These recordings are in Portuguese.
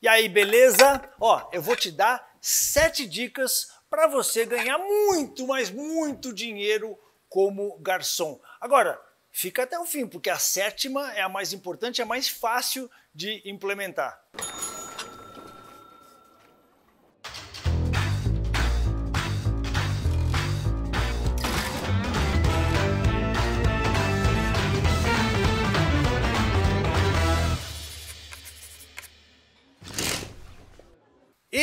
E aí, beleza? Ó, eu vou te dar sete dicas para você ganhar muito, mas muito dinheiro como garçom. Agora, fica até o fim, porque a sétima é a mais importante, é a mais fácil de implementar.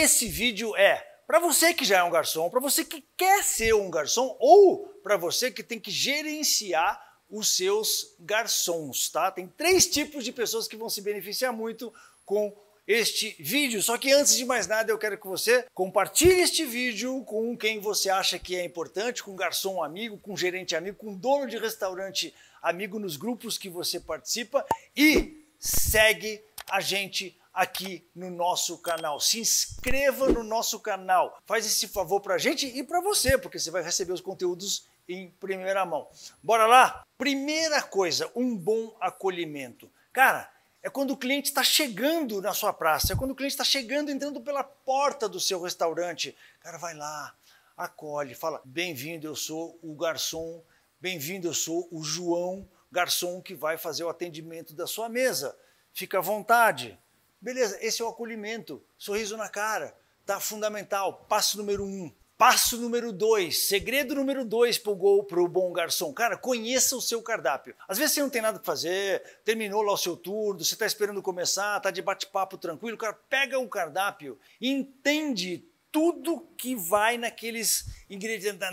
Esse vídeo é para você que já é um garçom, para você que quer ser um garçom ou para você que tem que gerenciar os seus garçons, tá? Tem três tipos de pessoas que vão se beneficiar muito com este vídeo. Só que antes de mais nada, eu quero que você compartilhe este vídeo com quem você acha que é importante, com garçom amigo, com gerente amigo, com dono de restaurante amigo nos grupos que você participa e segue a gente aqui no nosso canal. Se inscreva no nosso canal. Faz esse favor para a gente e para você, porque você vai receber os conteúdos em primeira mão. Bora lá? Primeira coisa, um bom acolhimento. Cara, é quando o cliente está chegando na sua praça, é quando o cliente está chegando, entrando pela porta do seu restaurante. Cara, vai lá, acolhe, fala: bem-vindo, eu sou o garçom, bem-vindo, eu sou o João, garçom que vai fazer o atendimento da sua mesa. Fica à vontade. Beleza, esse é o acolhimento, sorriso na cara, tá fundamental. Passo número um. Passo número dois, segredo número dois pro gol, pro bom garçom. Cara, conheça o seu cardápio. Às vezes você não tem nada para fazer, terminou lá o seu turno, você tá esperando começar, tá de bate-papo tranquilo. Cara, pega o cardápio, entende tudo que vai naqueles,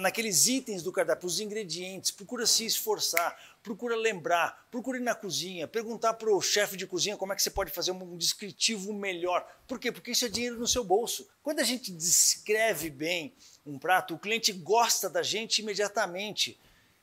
naqueles itens do cardápio, os ingredientes. Procura se esforçar, procura lembrar, procura ir na cozinha, perguntar para o chefe de cozinha como é que você pode fazer um descritivo melhor. Por quê? Porque isso é dinheiro no seu bolso. Quando a gente descreve bem um prato, o cliente gosta da gente imediatamente.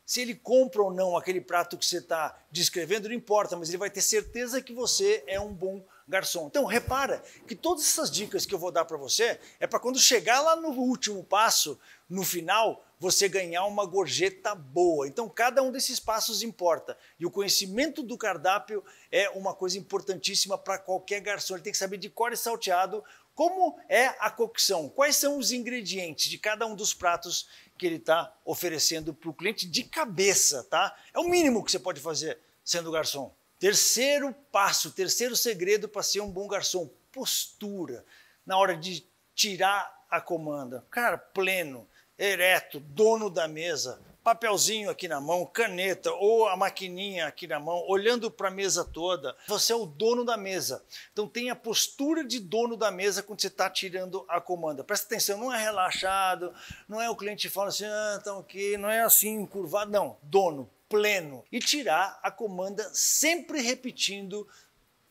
Se ele compra ou não aquele prato que você está descrevendo, não importa, mas ele vai ter certeza que você é um bom garçom. Então, repara que todas essas dicas que eu vou dar para você é para quando chegar lá no último passo, no final, você ganhar uma gorjeta boa. Então, cada um desses passos importa. E o conhecimento do cardápio é uma coisa importantíssima para qualquer garçom. Ele tem que saber de cor e salteado como é a cocção, quais são os ingredientes de cada um dos pratos que ele está oferecendo para o cliente de cabeça, tá? É o mínimo que você pode fazer sendo garçom. Terceiro passo, terceiro segredo para ser um bom garçom: postura. Na hora de tirar a comanda, cara, pleno, ereto, dono da mesa, papelzinho aqui na mão, caneta ou a maquininha aqui na mão, olhando para a mesa toda. Você é o dono da mesa. Então tenha a postura de dono da mesa quando você está tirando a comanda. Presta atenção, não é relaxado, não é o cliente falando assim, ah, tá ok, não é assim, curvado, não. Dono, pleno. E tirar a comanda sempre repetindo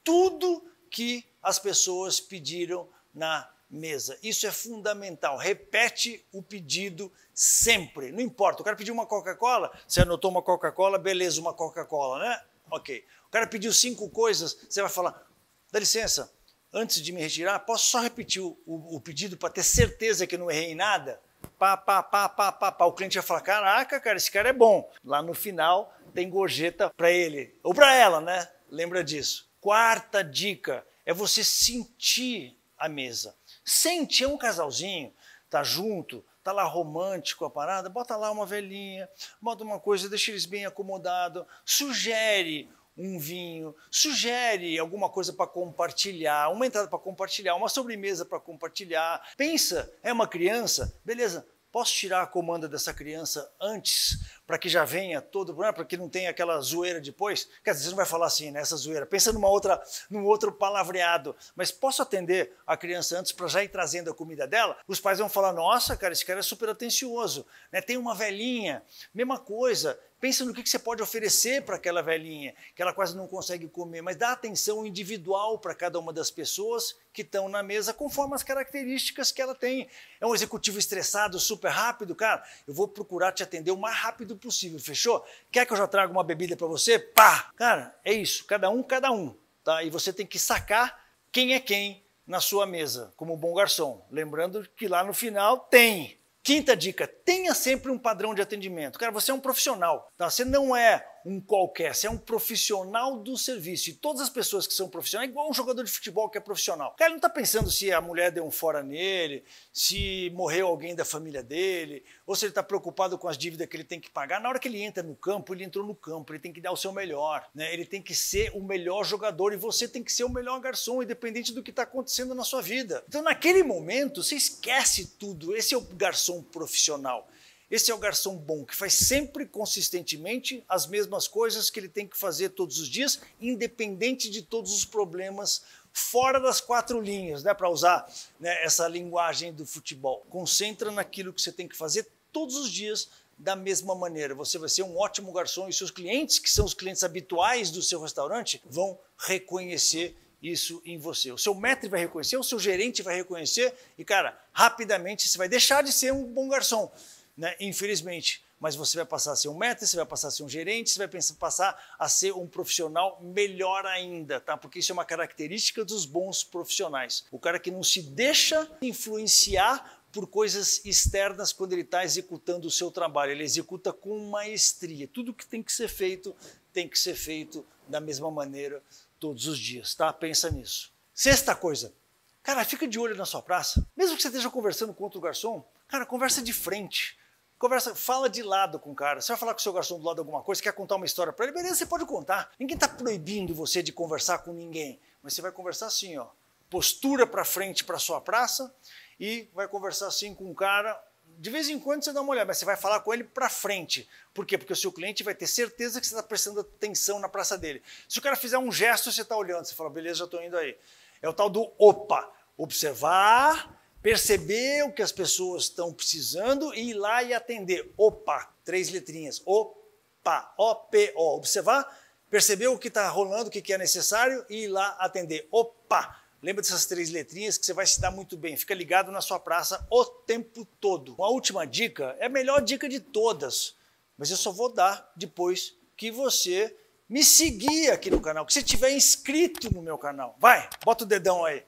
tudo que as pessoas pediram na mesa. Isso é fundamental. Repete o pedido sempre. Não importa. O cara pediu uma Coca-Cola, você anotou uma Coca-Cola, beleza, uma Coca-Cola, né? Ok. O cara pediu cinco coisas, você vai falar: dá licença, antes de me retirar, posso só repetir o, o, o pedido para ter certeza que não errei em nada? Pá, pá, pá, pá, pá, pá. O cliente vai falar: caraca, cara, esse cara é bom. Lá no final tem gorjeta para ele ou para ela, né? Lembra disso. Quarta dica é você sentir a mesa. Sente, é um casalzinho, tá junto, tá lá romântico a parada, bota lá uma velhinha, bota uma coisa, deixa eles bem acomodados, sugere um vinho, sugere alguma coisa para compartilhar, uma entrada para compartilhar, uma sobremesa para compartilhar. Pensa, é uma criança? Beleza, posso tirar a comanda dessa criança antes, para que já venha todo o problema, para que não tenha aquela zoeira depois? Quer dizer, você não vai falar assim, né? Essa zoeira. Pensa numa outra, num outro palavreado. Mas posso atender a criança antes para já ir trazendo a comida dela? Os pais vão falar: nossa, cara, esse cara é super atencioso. Né? Tem uma velhinha, mesma coisa. Pensa no que, você pode oferecer para aquela velhinha, que ela quase não consegue comer, mas dá atenção individual para cada uma das pessoas que estão na mesa, conforme as características que ela tem. É um executivo estressado, super rápido, cara. Eu vou procurar te atender o mais rápido possível, fechou? Quer que eu já traga uma bebida para você? Pá! Cara, é isso, cada um, cada um, tá? E você tem que sacar quem é quem na sua mesa, como bom garçom. Lembrando que lá no final tem Quinta dica, tenha sempre um padrão de atendimento. Cara, você é um profissional, tá? Você não é um qualquer, você é um profissional do serviço. E todas as pessoas que são profissionais, é igual um jogador de futebol que é profissional. O cara não está pensando se a mulher deu um fora nele, se morreu alguém da família dele, ou se ele está preocupado com as dívidas que ele tem que pagar. Na hora que ele entra no campo, ele entrou no campo, ele tem que dar o seu melhor, né? ele tem que ser o melhor jogador e você tem que ser o melhor garçom, independente do que está acontecendo na sua vida. Então, naquele momento, você esquece tudo. Esse é o garçom profissional. Esse é o garçom bom, que faz sempre consistentemente as mesmas coisas que ele tem que fazer todos os dias, independente de todos os problemas fora das quatro linhas, né? para usar né, essa linguagem do futebol. Concentra naquilo que você tem que fazer todos os dias da mesma maneira. Você vai ser um ótimo garçom e seus clientes, que são os clientes habituais do seu restaurante, vão reconhecer isso em você. O seu mestre vai reconhecer, o seu gerente vai reconhecer e, cara, rapidamente você vai deixar de ser um bom garçom né? Infelizmente. Mas você vai passar a ser um meta, você vai passar a ser um gerente, você vai passar a ser um profissional melhor ainda, tá? Porque isso é uma característica dos bons profissionais. O cara que não se deixa influenciar por coisas externas quando ele está executando o seu trabalho. Ele executa com maestria. Tudo que tem que ser feito, tem que ser feito da mesma maneira todos os dias, tá? Pensa nisso. Sexta coisa, cara, fica de olho na sua praça. Mesmo que você esteja conversando com outro garçom, cara, conversa de frente. Conversa, fala de lado com o cara. Você vai falar com o seu garçom do lado de alguma coisa, quer contar uma história para ele, beleza, você pode contar. Ninguém está proibindo você de conversar com ninguém, mas você vai conversar assim, ó, postura para frente para sua praça e vai conversar assim com o cara. De vez em quando você dá uma olhada, mas você vai falar com ele para frente. Por quê? Porque o seu cliente vai ter certeza que você está prestando atenção na praça dele. Se o cara fizer um gesto, você está olhando, você fala, beleza, já estou indo aí. É o tal do opa, observar, perceber o que as pessoas estão precisando e ir lá e atender. Opa, três letrinhas. Opa, O-P-O. Observar, perceber o que está rolando, o que, que é necessário e ir lá atender. Opa! Lembra dessas três letrinhas que você vai se dar muito bem. Fica ligado na sua praça o tempo todo. A última dica é a melhor dica de todas, mas eu só vou dar depois que você me seguir aqui no canal, que você tiver inscrito no meu canal. Vai, bota o dedão aí.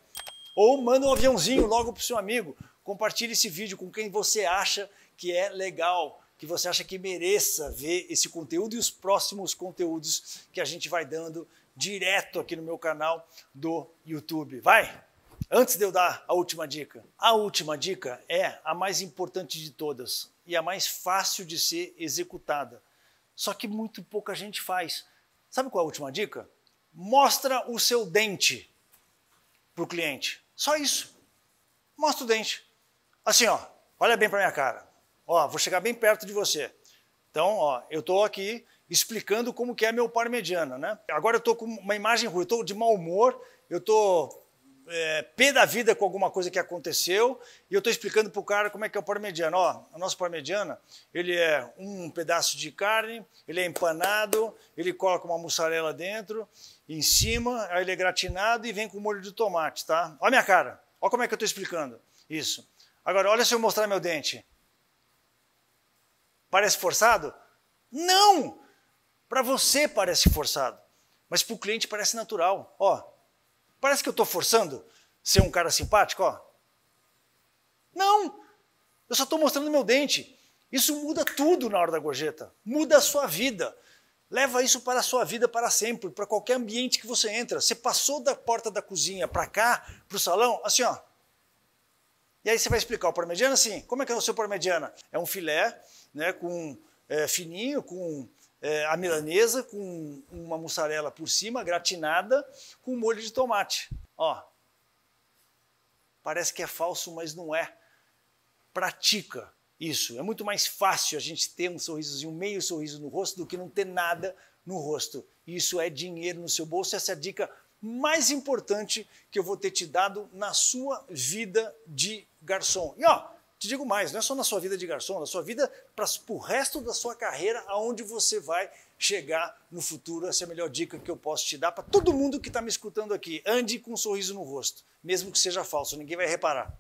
Ou manda um aviãozinho logo para o seu amigo. Compartilhe esse vídeo com quem você acha que é legal, que você acha que mereça ver esse conteúdo e os próximos conteúdos que a gente vai dando direto aqui no meu canal do YouTube. Vai! Antes de eu dar a última dica, a última dica é a mais importante de todas e a mais fácil de ser executada. Só que muito pouca gente faz. Sabe qual é a última dica? Mostra o seu dente para o cliente. Só isso. Mostra o dente. Assim, ó, olha bem para minha cara. Ó, vou chegar bem perto de você. Então, ó, eu estou aqui explicando como que é meu par mediano, né? Agora eu estou com uma imagem ruim, eu estou de mau humor, eu estou é, pé da vida com alguma coisa que aconteceu e eu estou explicando para o cara como é que é o par mediano. Ó, a nossa par mediana, ele é um pedaço de carne, ele é empanado, ele coloca uma mussarela dentro, em cima, aí ele é gratinado e vem com molho de tomate, tá? Olha a minha cara, olha como é que eu estou explicando isso. Agora, olha se eu mostrar meu dente. Parece forçado? Não! Para você parece forçado, mas para o cliente parece natural. Ó, Parece que eu estou forçando ser um cara simpático, ó. Não! Eu só estou mostrando meu dente. Isso muda tudo na hora da gorjeta. Muda a sua vida. Leva isso para a sua vida para sempre, para qualquer ambiente que você entra. Você passou da porta da cozinha para cá, para o salão, assim, ó. E aí você vai explicar o parmegiana assim. Como é que é o seu parmegiana? É um filé, né, com é, fininho, com é, a milanesa com uma mussarela por cima, gratinada, com molho de tomate. Ó, parece que é falso, mas não é. Pratica isso. É muito mais fácil a gente ter um sorrisozinho, meio sorriso no rosto, do que não ter nada no rosto. Isso é dinheiro no seu bolso. Essa é a dica mais importante que eu vou ter te dado na sua vida de garçom. E ó, te digo mais, não é só na sua vida de garçom, na sua vida para o resto da sua carreira, aonde você vai chegar no futuro. Essa é a melhor dica que eu posso te dar para todo mundo que está me escutando aqui. Ande com um sorriso no rosto, mesmo que seja falso, ninguém vai reparar.